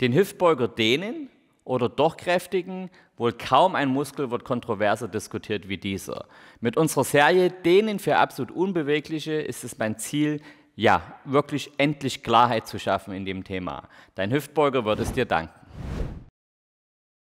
Den Hüftbeuger dehnen oder doch kräftigen? Wohl kaum ein Muskel wird kontroverser diskutiert wie dieser. Mit unserer Serie Dehnen für absolut Unbewegliche ist es mein Ziel, ja, wirklich endlich Klarheit zu schaffen in dem Thema. Dein Hüftbeuger wird es dir danken.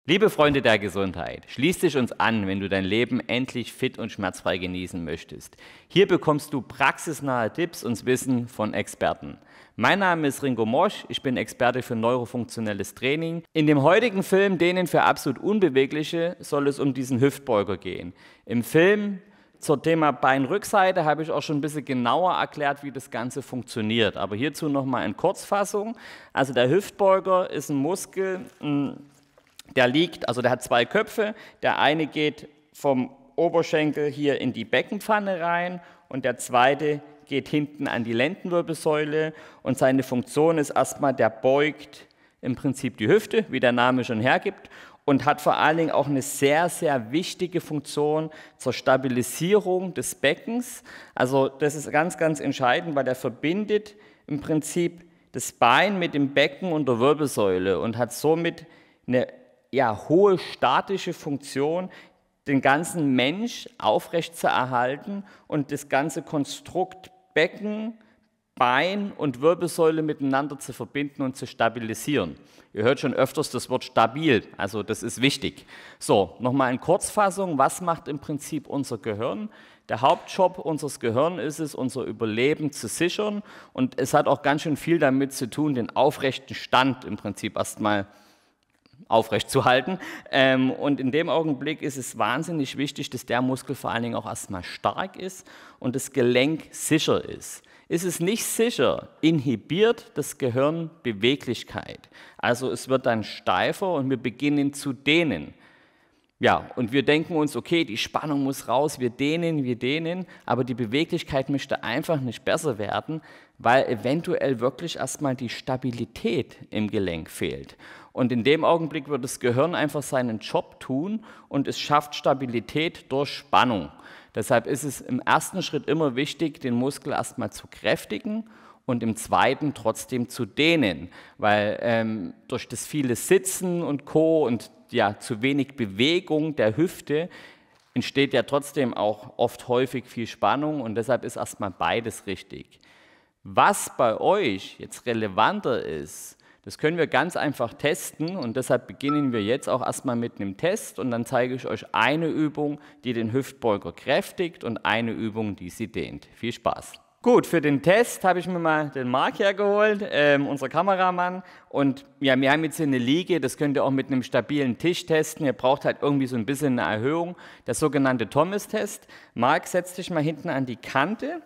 Liebe Freunde der Gesundheit, schließ dich uns an, wenn du dein Leben endlich fit und schmerzfrei genießen möchtest. Hier bekommst du praxisnahe Tipps und Wissen von Experten. Mein Name ist Ringo Mosch, ich bin Experte für neurofunktionelles Training. In dem heutigen Film, denen für absolut Unbewegliche, soll es um diesen Hüftbeuger gehen. Im Film zum Thema Beinrückseite habe ich auch schon ein bisschen genauer erklärt, wie das Ganze funktioniert. Aber hierzu nochmal in Kurzfassung. Also der Hüftbeuger ist ein Muskel, ein der liegt, also der hat zwei Köpfe, der eine geht vom Oberschenkel hier in die Beckenpfanne rein und der zweite geht hinten an die Lendenwirbelsäule und seine Funktion ist erstmal, der beugt im Prinzip die Hüfte, wie der Name schon hergibt, und hat vor allen Dingen auch eine sehr, sehr wichtige Funktion zur Stabilisierung des Beckens. Also das ist ganz, ganz entscheidend, weil der verbindet im Prinzip das Bein mit dem Becken und der Wirbelsäule und hat somit eine ja, hohe statische Funktion, den ganzen Mensch aufrecht zu erhalten und das ganze Konstrukt Becken, Bein und Wirbelsäule miteinander zu verbinden und zu stabilisieren. Ihr hört schon öfters das Wort stabil, also das ist wichtig. So, nochmal in Kurzfassung, was macht im Prinzip unser Gehirn? Der Hauptjob unseres Gehirns ist es, unser Überleben zu sichern und es hat auch ganz schön viel damit zu tun, den aufrechten Stand im Prinzip erstmal zu aufrechtzuhalten. Ähm, und in dem Augenblick ist es wahnsinnig wichtig, dass der Muskel vor allen Dingen auch erstmal stark ist und das Gelenk sicher ist. Ist es nicht sicher, inhibiert das Gehirn Beweglichkeit. Also es wird dann steifer und wir beginnen zu dehnen. Ja, und wir denken uns, okay, die Spannung muss raus, wir dehnen, wir dehnen, aber die Beweglichkeit möchte einfach nicht besser werden, weil eventuell wirklich erstmal die Stabilität im Gelenk fehlt. Und in dem Augenblick wird das Gehirn einfach seinen Job tun und es schafft Stabilität durch Spannung. Deshalb ist es im ersten Schritt immer wichtig, den Muskel erstmal zu kräftigen und im zweiten trotzdem zu dehnen, weil ähm, durch das viele Sitzen und Co. und ja zu wenig Bewegung der Hüfte, entsteht ja trotzdem auch oft häufig viel Spannung und deshalb ist erstmal beides richtig. Was bei euch jetzt relevanter ist, das können wir ganz einfach testen und deshalb beginnen wir jetzt auch erstmal mit einem Test und dann zeige ich euch eine Übung, die den Hüftbeuger kräftigt und eine Übung, die sie dehnt. Viel Spaß! Gut, für den Test habe ich mir mal den Mark hergeholt, ähm, unser Kameramann. Und ja, wir haben jetzt hier eine Liege, das könnt ihr auch mit einem stabilen Tisch testen. Ihr braucht halt irgendwie so ein bisschen eine Erhöhung. Der sogenannte Thomas-Test. Mark, setz dich mal hinten an die Kante.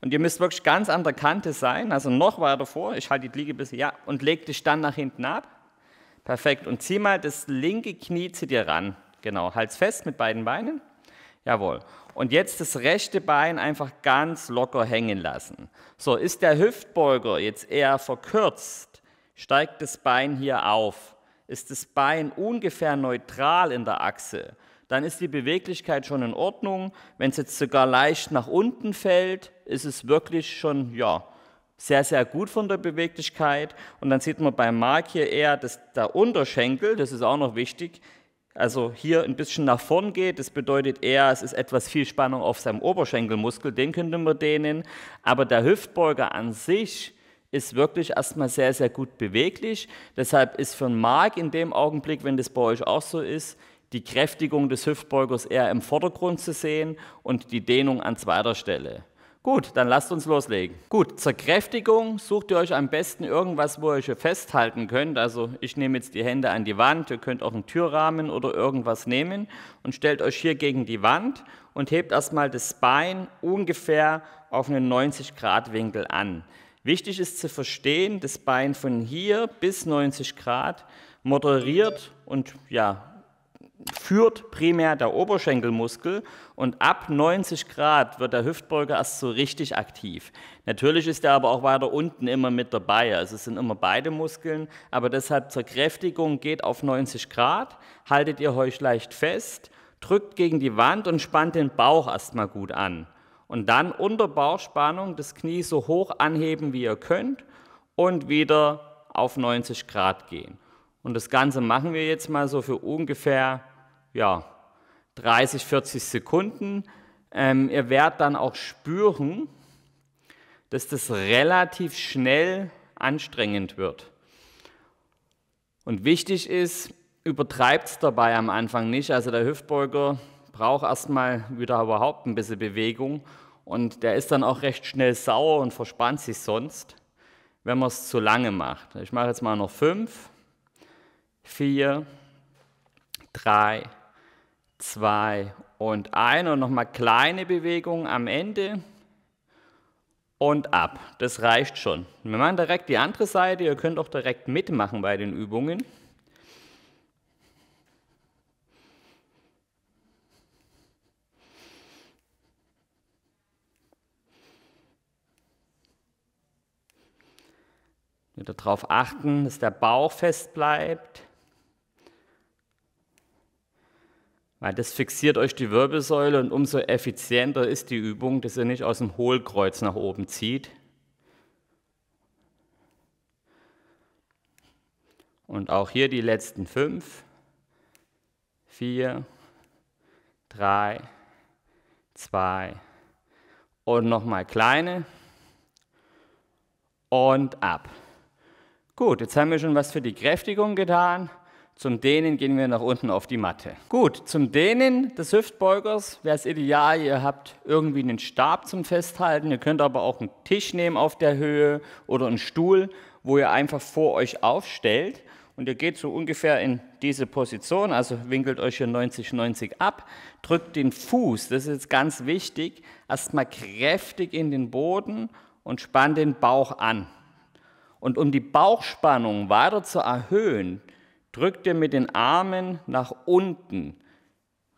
Und ihr müsst wirklich ganz an der Kante sein, also noch weiter vor. Ich halte die Liege ein bisschen, ja, und leg dich dann nach hinten ab. Perfekt. Und zieh mal das linke Knie zu dir ran. Genau, halt's fest mit beiden Beinen. Jawohl. Und jetzt das rechte Bein einfach ganz locker hängen lassen. So, ist der Hüftbeuger jetzt eher verkürzt, steigt das Bein hier auf. Ist das Bein ungefähr neutral in der Achse, dann ist die Beweglichkeit schon in Ordnung. Wenn es jetzt sogar leicht nach unten fällt, ist es wirklich schon, ja, sehr, sehr gut von der Beweglichkeit. Und dann sieht man beim Mark hier eher, dass der Unterschenkel, das ist auch noch wichtig, also hier ein bisschen nach vorn geht. Das bedeutet eher, es ist etwas viel Spannung auf seinem Oberschenkelmuskel, den könnten wir dehnen. Aber der Hüftbeuger an sich ist wirklich erstmal sehr, sehr gut beweglich. Deshalb ist für den Mark in dem Augenblick, wenn das bei euch auch so ist, die Kräftigung des Hüftbeugers eher im Vordergrund zu sehen und die Dehnung an zweiter Stelle. Gut, dann lasst uns loslegen. Gut, zur Kräftigung sucht ihr euch am besten irgendwas, wo ihr euch festhalten könnt. Also ich nehme jetzt die Hände an die Wand, ihr könnt auch einen Türrahmen oder irgendwas nehmen und stellt euch hier gegen die Wand und hebt erstmal das Bein ungefähr auf einen 90 Grad Winkel an. Wichtig ist zu verstehen, das Bein von hier bis 90 Grad moderiert und ja, führt primär der Oberschenkelmuskel und ab 90 Grad wird der Hüftbeuger erst so richtig aktiv. Natürlich ist er aber auch weiter unten immer mit dabei, also es sind immer beide Muskeln, aber deshalb zur Kräftigung geht auf 90 Grad, haltet ihr euch leicht fest, drückt gegen die Wand und spannt den Bauch erstmal gut an. Und dann unter Bauchspannung das Knie so hoch anheben, wie ihr könnt und wieder auf 90 Grad gehen. Und das Ganze machen wir jetzt mal so für ungefähr ja, 30, 40 Sekunden. Ähm, ihr werdet dann auch spüren, dass das relativ schnell anstrengend wird. Und wichtig ist, übertreibt es dabei am Anfang nicht. Also der Hüftbeuger braucht erstmal wieder überhaupt ein bisschen Bewegung und der ist dann auch recht schnell sauer und verspannt sich sonst, wenn man es zu lange macht. Ich mache jetzt mal noch fünf vier, drei, zwei und ein und nochmal kleine Bewegung am Ende und ab. Das reicht schon. Wir machen direkt die andere Seite. Ihr könnt auch direkt mitmachen bei den Übungen. Wieder darauf achten, dass der Bauch fest bleibt. Weil das fixiert euch die Wirbelsäule und umso effizienter ist die Übung, dass ihr nicht aus dem Hohlkreuz nach oben zieht. Und auch hier die letzten fünf, vier, drei, zwei und nochmal kleine und ab. Gut, jetzt haben wir schon was für die Kräftigung getan. Zum Dehnen gehen wir nach unten auf die Matte. Gut, zum Dehnen des Hüftbeugers wäre es ideal, ihr habt irgendwie einen Stab zum Festhalten. Ihr könnt aber auch einen Tisch nehmen auf der Höhe oder einen Stuhl, wo ihr einfach vor euch aufstellt. Und ihr geht so ungefähr in diese Position, also winkelt euch hier 90-90 ab, drückt den Fuß, das ist jetzt ganz wichtig, erstmal kräftig in den Boden und spannt den Bauch an. Und um die Bauchspannung weiter zu erhöhen, drückt ihr mit den Armen nach unten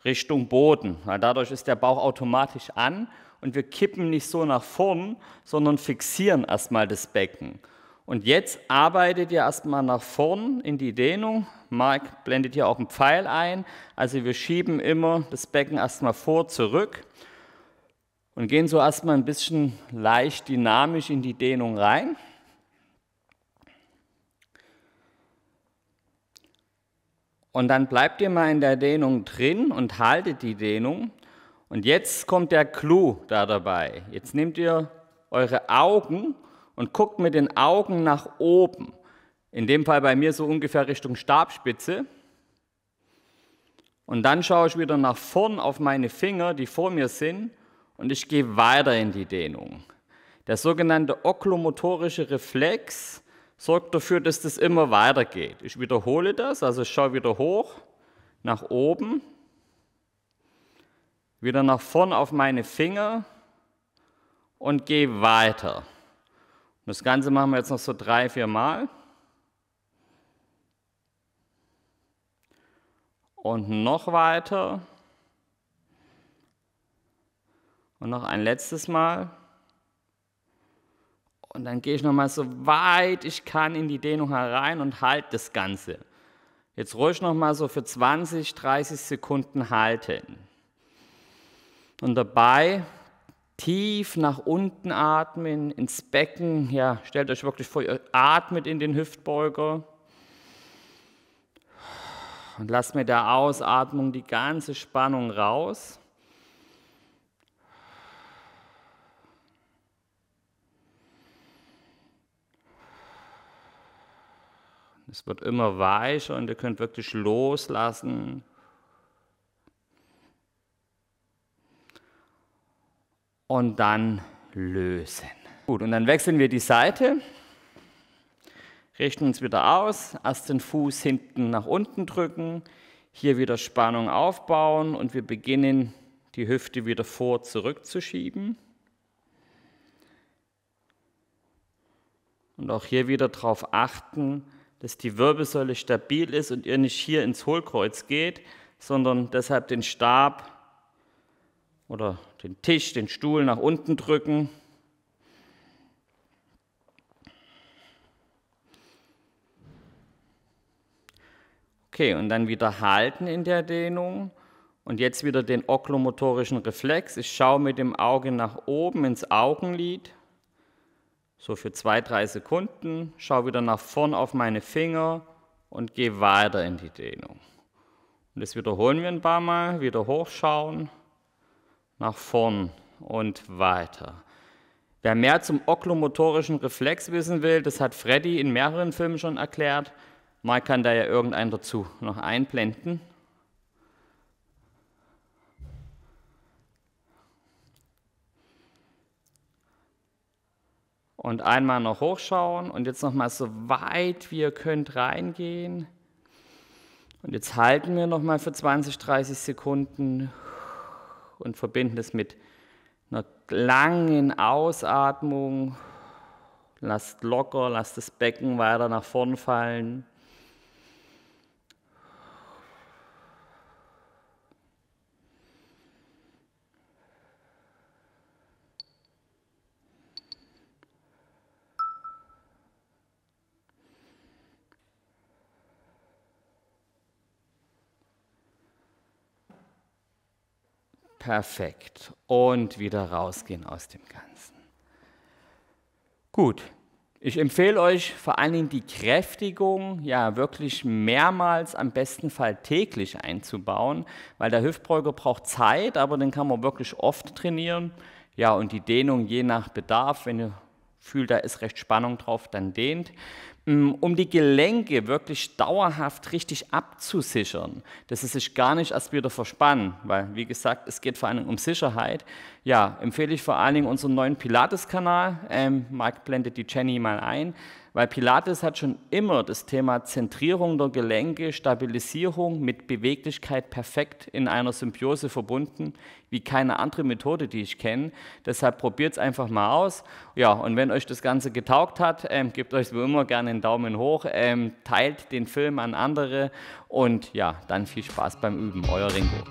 Richtung Boden, weil dadurch ist der Bauch automatisch an und wir kippen nicht so nach vorn, sondern fixieren erstmal das Becken. Und jetzt arbeitet ihr erstmal nach vorn in die Dehnung. Mark blendet hier auch einen Pfeil ein. Also wir schieben immer das Becken erstmal vor, zurück und gehen so erstmal ein bisschen leicht dynamisch in die Dehnung rein. Und dann bleibt ihr mal in der Dehnung drin und haltet die Dehnung. Und jetzt kommt der Clou da dabei. Jetzt nehmt ihr eure Augen und guckt mit den Augen nach oben. In dem Fall bei mir so ungefähr Richtung Stabspitze. Und dann schaue ich wieder nach vorn auf meine Finger, die vor mir sind, und ich gehe weiter in die Dehnung. Der sogenannte oculomotorische Reflex sorgt dafür, dass das immer weitergeht. Ich wiederhole das, also ich schaue wieder hoch, nach oben, wieder nach vorn auf meine Finger und gehe weiter. Und das Ganze machen wir jetzt noch so drei, vier Mal. Und noch weiter. Und noch ein letztes Mal. Und dann gehe ich nochmal so weit ich kann in die Dehnung herein und halte das Ganze. Jetzt ruhig nochmal so für 20, 30 Sekunden halten. Und dabei tief nach unten atmen, ins Becken. Ja, stellt euch wirklich vor, ihr atmet in den Hüftbeuger. Und lasst mit der Ausatmung die ganze Spannung raus. Es wird immer weicher und ihr könnt wirklich loslassen. Und dann lösen. Gut, und dann wechseln wir die Seite, richten uns wieder aus, erst den Fuß hinten nach unten drücken, hier wieder Spannung aufbauen und wir beginnen die Hüfte wieder vor zurückzuschieben. Und auch hier wieder darauf achten, dass die Wirbelsäule stabil ist und ihr nicht hier ins Hohlkreuz geht, sondern deshalb den Stab oder den Tisch, den Stuhl nach unten drücken. Okay, und dann wieder halten in der Dehnung. Und jetzt wieder den oculomotorischen Reflex. Ich schaue mit dem Auge nach oben ins Augenlid. So für zwei, drei Sekunden, schaue wieder nach vorn auf meine Finger und gehe weiter in die Dehnung. Und das wiederholen wir ein paar Mal, wieder hochschauen, nach vorn und weiter. Wer mehr zum oculomotorischen Reflex wissen will, das hat Freddy in mehreren Filmen schon erklärt. Mal kann da ja irgendeinen dazu noch einblenden. Und einmal noch hochschauen und jetzt nochmal so weit wie ihr könnt reingehen. Und jetzt halten wir nochmal für 20, 30 Sekunden und verbinden das mit einer langen Ausatmung. Lasst locker, lasst das Becken weiter nach vorn fallen. perfekt und wieder rausgehen aus dem Ganzen. Gut, ich empfehle euch vor allen Dingen die Kräftigung, ja, wirklich mehrmals, am besten Fall täglich einzubauen, weil der Hüftbeuger braucht Zeit, aber den kann man wirklich oft trainieren. Ja, und die Dehnung je nach Bedarf, wenn ihr fühlt, da ist recht Spannung drauf, dann dehnt. Mm, um die Gelenke wirklich dauerhaft richtig abzusichern, dass sie sich gar nicht erst wieder verspannen, weil wie gesagt, es geht vor allem um Sicherheit. Ja, empfehle ich vor allen Dingen unseren neuen Pilates-Kanal. Ähm, Marc blendet die Jenny mal ein. Weil Pilates hat schon immer das Thema Zentrierung der Gelenke, Stabilisierung mit Beweglichkeit perfekt in einer Symbiose verbunden, wie keine andere Methode, die ich kenne. Deshalb probiert es einfach mal aus. Ja, und wenn euch das Ganze getaugt hat, ähm, gebt euch wie immer gerne einen Daumen hoch, ähm, teilt den Film an andere und ja, dann viel Spaß beim Üben. Euer Ringo.